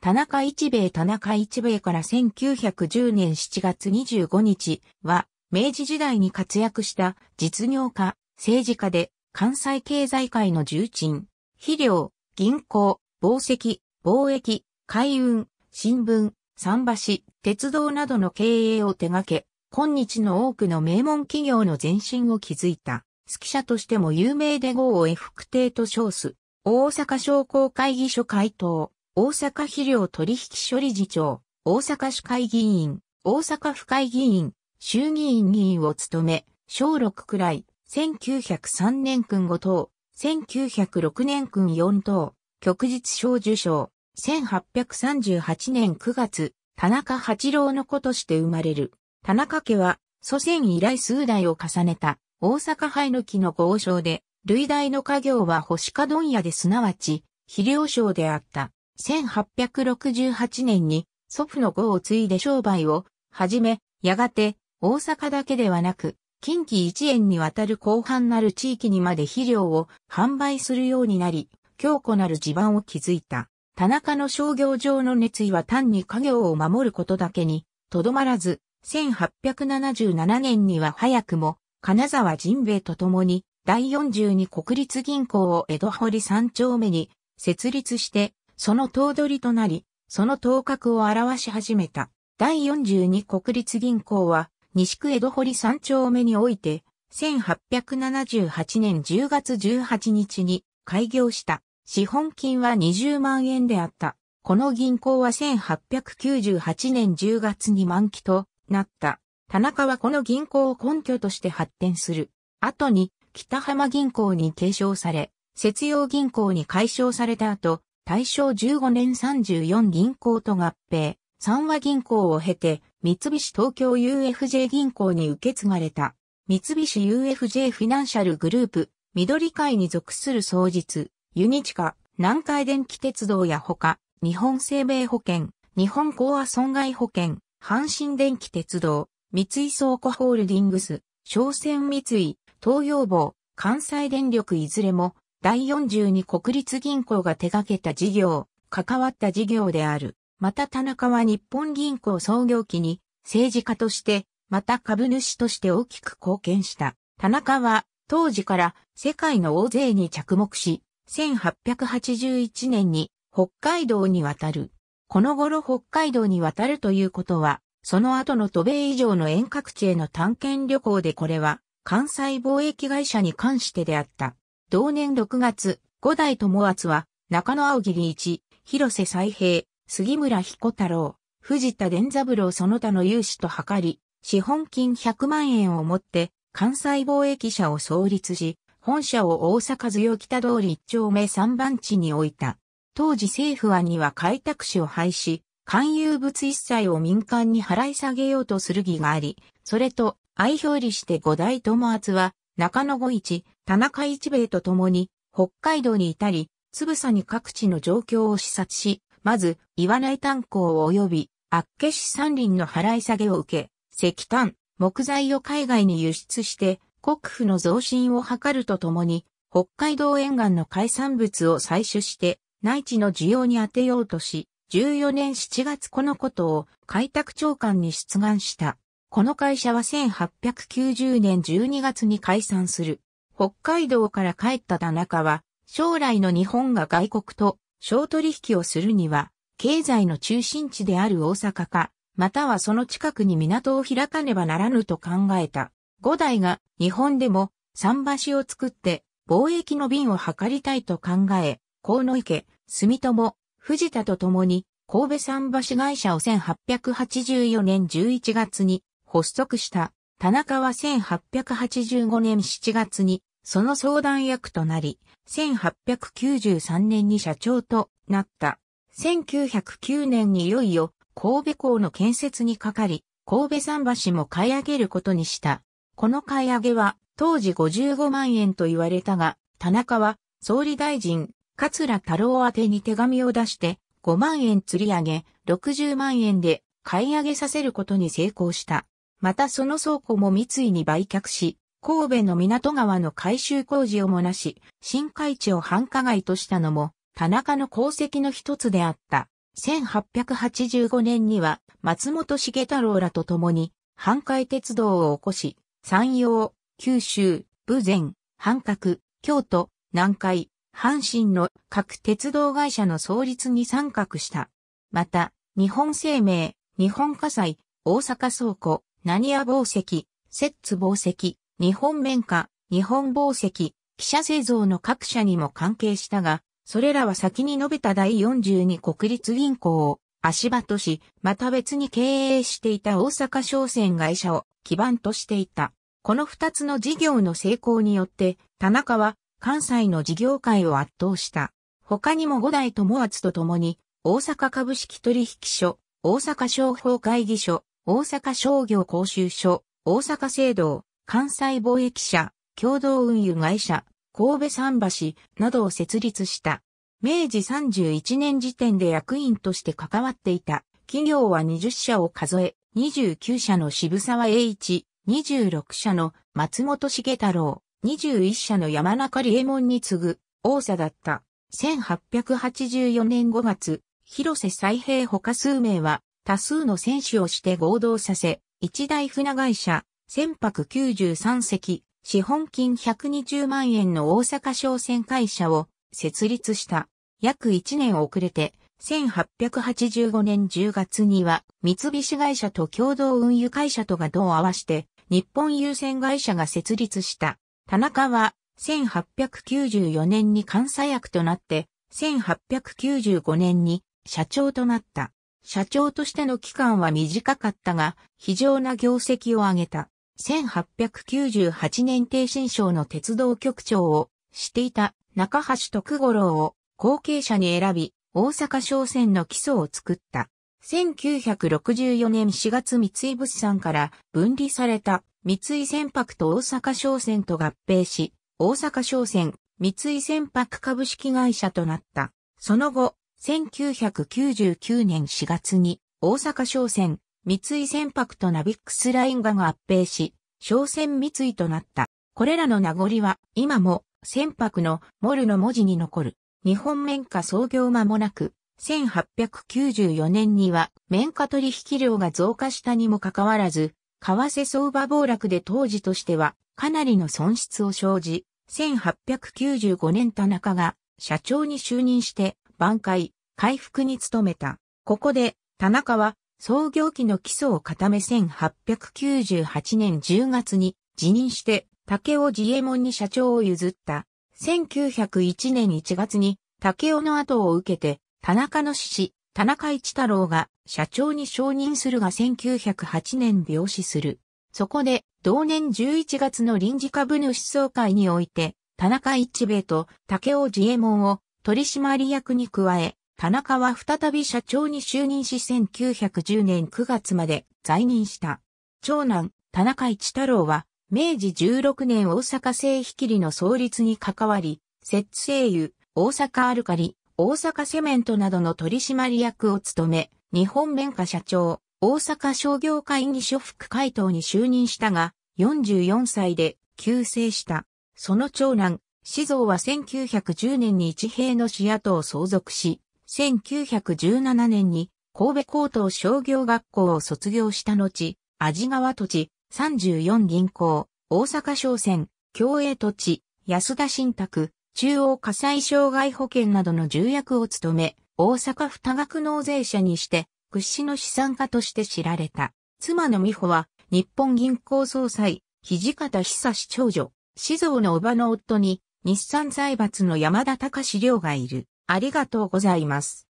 田中一兵衛田中一兵衛から1910年7月25日は、明治時代に活躍した実業家、政治家で、関西経済界の重鎮、肥料、銀行、宝石、貿易、海運、新聞、桟橋、鉄道などの経営を手掛け、今日の多くの名門企業の前身を築いた、指揮者としても有名で号を F 区定と称す、大阪商工会議所会頭。大阪肥料取引所理事長、大阪市会議員、大阪府会議員、衆議院議員を務め、小6くらい、1903年君5等、1906年君4等、旭日小受賞、1838年9月、田中八郎の子として生まれる。田中家は、祖先以来数代を重ねた、大阪杯の木の豪商で、類大の家業は星家問屋ですなわち、肥料商であった。1868年に祖父の号を継いで商売を始め、やがて大阪だけではなく、近畿一円にわたる広範なる地域にまで肥料を販売するようになり、強固なる地盤を築いた。田中の商業上の熱意は単に家業を守ることだけに、とどまらず、1877年には早くも、金沢神兵衛と共に、第42国立銀行を江戸堀三丁目に設立して、その頭取となり、その頭角を表し始めた。第42国立銀行は、西区江戸堀三丁目において、1878年10月18日に開業した。資本金は20万円であった。この銀行は1898年10月に満期となった。田中はこの銀行を根拠として発展する。後に北浜銀行に継承され、節用銀行に解消された後、大正15年34銀行と合併、三和銀行を経て、三菱東京 UFJ 銀行に受け継がれた、三菱 UFJ フィナンシャルグループ、緑会に属する創日、ユニチカ、南海電気鉄道やほか、日本生命保険、日本講和損害保険、阪神電気鉄道、三井倉庫ホールディングス、商船三井、東洋坊、関西電力いずれも第42国立銀行が手掛けた事業、関わった事業である。また田中は日本銀行創業期に政治家として、また株主として大きく貢献した。田中は当時から世界の大勢に着目し、1881年に北海道に渡る。この頃北海道に渡るということは、その後の渡米以上の遠隔地への探検旅行でこれは関西貿易会社に関してであった。同年6月、五代友厚は、中野青桐一、広瀬斎平、杉村彦太郎、藤田伝三郎その他の有志と図り、資本金100万円をもって、関西貿易社を創立し、本社を大阪津与北通り一丁目三番地に置いた。当時政府案には開拓市を廃止、勧誘物一切を民間に払い下げようとする義があり、それと愛表裏して五代友厚は中野五一、田中一兵衛と共に、北海道に至り、つぶさに各地の状況を視察し、まず、岩内炭鉱及び、厚岸山林の払い下げを受け、石炭、木材を海外に輸出して、国府の増進を図るとともに、北海道沿岸の海産物を採取して、内地の需要に当てようとし、14年7月このことを開拓長官に出願した。この会社は1890年12月に解散する。北海道から帰った田中は、将来の日本が外国と小取引をするには、経済の中心地である大阪か、またはその近くに港を開かねばならぬと考えた。五代が日本でも桟橋を作って貿易の便を図りたいと考え、河野池、住友、藤田と共に神戸桟橋会社を1884年11月に発足した田中は1885年7月にその相談役となり、1893年に社長となった。1909年にいよいよ神戸港の建設にかかり、神戸桟橋も買い上げることにした。この買い上げは当時55万円と言われたが、田中は総理大臣、桂太郎宛てに手紙を出して5万円釣り上げ、60万円で買い上げさせることに成功した。またその倉庫も三井に売却し、神戸の港川の改修工事をもなし、新海地を繁華街としたのも、田中の功績の一つであった。1885年には、松本重太郎らと共に、阪海鉄道を起こし、山陽、九州、武前、繁角、京都、南海、阪神の各鉄道会社の創立に参画した。また、日本生命、日本火災、大阪倉庫、何屋宝石、摂津宝石、日本綿花、日本宝石、汽車製造の各社にも関係したが、それらは先に述べた第42国立銀行を足場とし、また別に経営していた大阪商船会社を基盤としていた。この二つの事業の成功によって、田中は関西の事業界を圧倒した。他にも五代友厚と共に、大阪株式取引所、大阪商法会議所、大阪商業講習所、大阪制度、関西貿易社、共同運輸会社、神戸桟橋などを設立した。明治31年時点で役員として関わっていた企業は20社を数え、29社の渋沢栄一、26社の松本茂太郎、21社の山中理恵門に次ぐ王社だった。1884年5月、広瀬再平他数名は多数の選手をして合同させ、一大船会社、船舶93隻、資本金120万円の大阪商船会社を設立した。約1年遅れて、1885年10月には、三菱会社と共同運輸会社とが同合わして、日本優先会社が設立した。田中は、1894年に監査役となって、1895年に社長となった。社長としての期間は短かったが、非常な業績を上げた。1898年帝新省の鉄道局長をしていた中橋徳五郎を後継者に選び、大阪商船の基礎を作った。1964年4月三井物産から分離された三井船舶と大阪商船と合併し、大阪商船、三井船舶株式会社となった。その後、1999年4月に大阪商船、三井船舶とナビックスラインが合併し、商船三井となった。これらの名残は今も船舶のモルの文字に残る。日本綿花創業間もなく、1894年には綿花取引量が増加したにもかかわらず、為替相場暴落で当時としてはかなりの損失を生じ、1895年田中が社長に就任して挽回、回復に努めた。ここで、田中は創業期の基礎を固め1898年10月に辞任して、竹尾自衛門に社長を譲った。1901年1月に竹尾の後を受けて、田中の父、田中一太郎が社長に承認するが1908年病死する。そこで、同年11月の臨時株主総会において、田中一兵衛と竹尾自衛門を取締役に加え、田中は再び社長に就任し1910年9月まで在任した。長男、田中一太郎は、明治16年大阪製引りの創立に関わり、摂津製油、大阪アルカリ、大阪セメントなどの取締役を務め、日本免課社長、大阪商業会議所副会頭に就任したが、44歳で、急逝した。その長男、子像は1910年に一平の市野党を相続し、1917年に神戸高等商業学校を卒業した後、味川土地、34銀行、大阪商船、共栄土地、安田信託、中央火災障害保険などの重役を務め、大阪府多額納税者にして、屈指の資産家として知られた。妻の美穂は、日本銀行総裁、土方久志長女、子像の叔母の夫に、日産財閥の山田隆史亮がいる。ありがとうございます。